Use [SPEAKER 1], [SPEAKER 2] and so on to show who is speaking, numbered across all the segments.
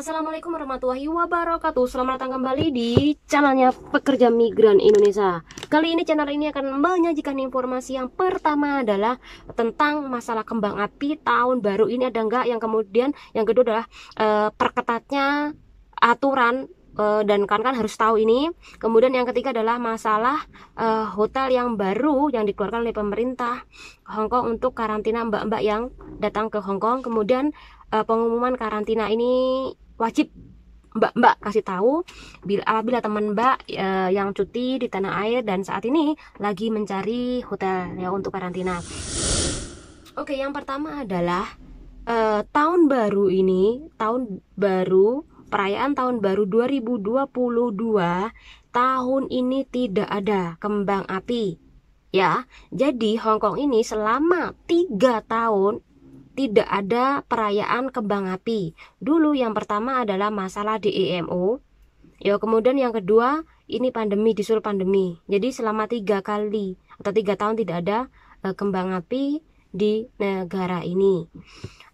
[SPEAKER 1] Assalamualaikum warahmatullahi wabarakatuh Selamat datang kembali di channelnya Pekerja Migran Indonesia Kali ini channel ini akan menyajikan informasi yang pertama adalah Tentang masalah kembang api tahun baru ini ada enggak Yang kemudian yang kedua adalah e, perketatnya aturan e, dan kan kan harus tahu ini kemudian yang ketiga adalah masalah e, hotel yang baru yang dikeluarkan oleh pemerintah Hongkong untuk karantina mbak-mbak yang datang ke Hongkong kemudian Uh, pengumuman karantina ini wajib Mbak Mbak kasih tahu bila apabila teman Mbak e, yang cuti di tanah air dan saat ini lagi mencari hotel ya untuk karantina. Oke, yang pertama adalah e, tahun baru ini, tahun baru perayaan tahun baru 2022 tahun ini tidak ada kembang api. Ya, jadi Hong Kong ini selama tiga tahun tidak ada perayaan kembang api. Dulu yang pertama adalah masalah DEMO. Ya, kemudian yang kedua ini pandemi disuruh pandemi. Jadi selama tiga kali atau tiga tahun tidak ada e, kembang api di negara ini.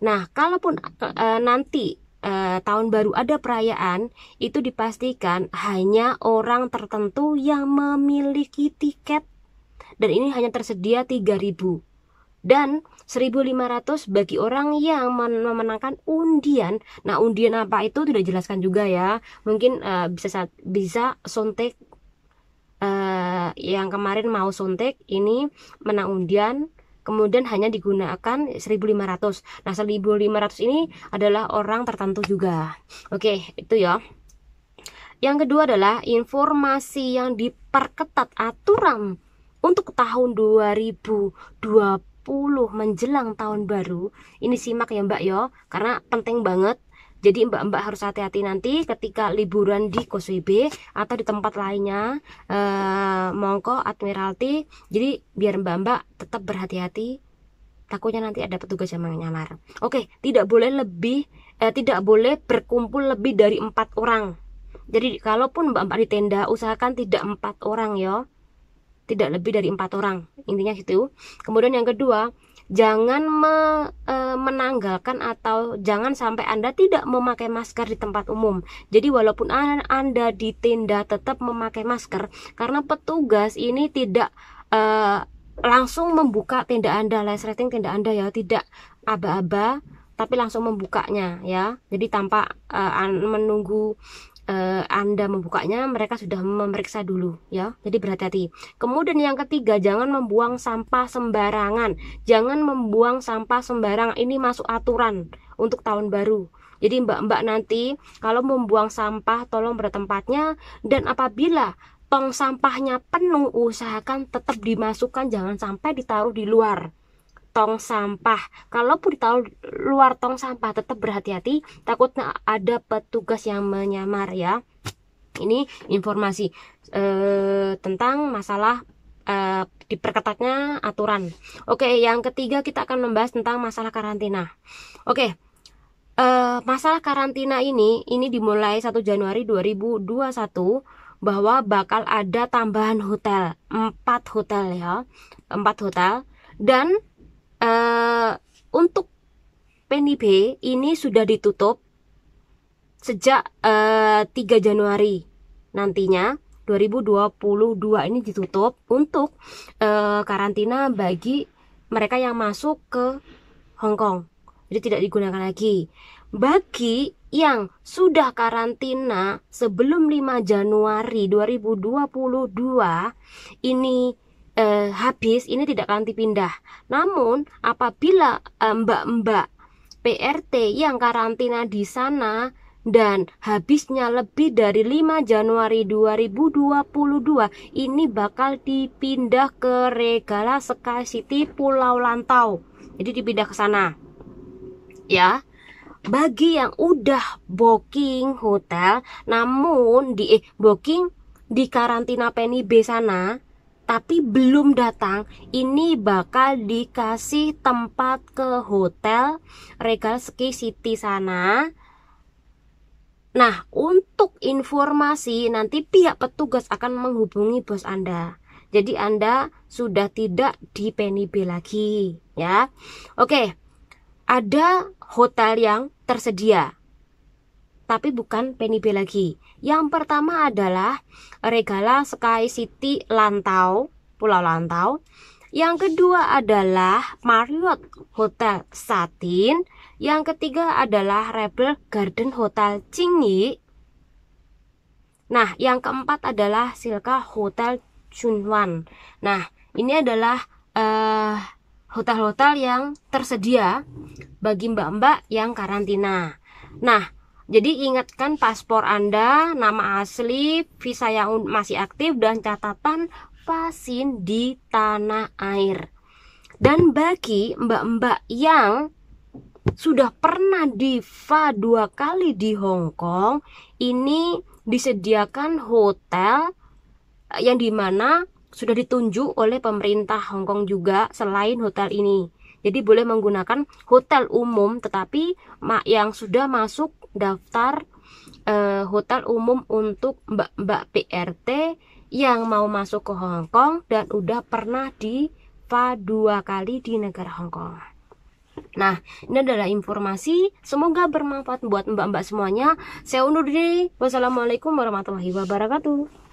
[SPEAKER 1] Nah, kalaupun e, nanti e, tahun baru ada perayaan, itu dipastikan hanya orang tertentu yang memiliki tiket dan ini hanya tersedia 3000 dan 1500 bagi orang yang memenangkan undian. Nah, undian apa itu tidak jelaskan juga ya. Mungkin uh, bisa saat, bisa sontek uh, eh, yang kemarin mau sontek ini menang undian kemudian hanya digunakan 1500. Nah, 1500 ini adalah orang tertentu juga. Oke, itu ya. Yang kedua adalah informasi yang diperketat aturan untuk tahun 2020 10 menjelang tahun baru ini simak ya mbak yo ya. karena penting banget jadi mbak-mbak harus hati-hati nanti ketika liburan di Koswebe atau di tempat lainnya eh, Mongko, Admiralty jadi biar mbak-mbak tetap berhati-hati takutnya nanti ada petugas yang menyamar oke tidak boleh lebih eh, tidak boleh berkumpul lebih dari empat orang jadi kalaupun mbak-mbak di tenda usahakan tidak empat orang yo. Ya tidak lebih dari empat orang intinya gitu kemudian yang kedua jangan me, e, menanggalkan atau jangan sampai Anda tidak memakai masker di tempat umum. Jadi walaupun Anda di tenda tetap memakai masker karena petugas ini tidak e, langsung membuka tenda Anda, rating tenda Anda ya, tidak aba-aba tapi langsung membukanya ya. Jadi tanpa e, menunggu Eh, Anda membukanya, mereka sudah memeriksa dulu ya. Jadi berhati-hati. Kemudian yang ketiga, jangan membuang sampah sembarangan. Jangan membuang sampah sembarangan. Ini masuk aturan untuk tahun baru. Jadi mbak-mbak nanti kalau membuang sampah tolong bertempatnya dan apabila tong sampahnya penuh usahakan tetap dimasukkan jangan sampai ditaruh di luar tong sampah. Kalaupun ditaruh luar tong sampah, tetap berhati-hati, takutnya ada petugas yang menyamar ya. Ini informasi e, tentang masalah e, diperketatnya aturan. Oke, yang ketiga kita akan membahas tentang masalah karantina. Oke. e, masalah karantina ini ini dimulai 1 Januari 2021 bahwa bakal ada tambahan hotel, empat hotel ya. empat hotel dan uh, untuk Penny B ini sudah ditutup sejak uh, eh, 3 Januari nantinya 2022 ini ditutup untuk uh, karantina bagi mereka yang masuk ke Hong Kong. Jadi tidak digunakan lagi. Bagi yang sudah karantina sebelum 5 Januari 2022 ini eh, habis ini tidak akan dipindah. Namun apabila eh, mbak-mbak eh, PRT yang karantina di sana dan habisnya lebih dari 5 Januari 2022 ini bakal dipindah ke Regala Sky City Pulau Lantau. Jadi dipindah ke sana. Ya. Bagi yang udah booking hotel namun di eh, booking di karantina Penny B sana tapi belum datang ini bakal dikasih tempat ke hotel Regal Ski City sana Nah, untuk informasi nanti pihak petugas akan menghubungi bos Anda. Jadi Anda sudah tidak di B lagi, ya. Oke. Ada hotel yang tersedia tapi bukan PNIB lagi. Yang pertama adalah Regala Sky City Lantau, Pulau Lantau. Yang kedua adalah Marriott Hotel Satin. Yang ketiga adalah Rebel Garden Hotel Cingyi. Nah, yang keempat adalah Silka Hotel Chunwan. Nah, ini adalah hotel eh, hotel-hotel yang tersedia bagi mbak-mbak yang karantina. Nah, jadi ingatkan paspor Anda, nama asli, visa yang masih aktif dan catatan vaksin di tanah air. Dan bagi mbak-mbak yang sudah pernah diva dua kali di Hong Kong, ini disediakan hotel eh, yang dimana sudah ditunjuk oleh pemerintah Hong Kong juga selain hotel ini. Jadi boleh menggunakan hotel umum tetapi yang sudah masuk daftar uh, eh, hotel umum untuk mbak-mbak PRT yang mau masuk ke Hong Kong dan udah pernah di diva dua kali di negara Hong Kong. Nah, ini adalah informasi. Semoga bermanfaat buat mbak-mbak semuanya. Saya undur diri. Wassalamualaikum warahmatullahi wabarakatuh.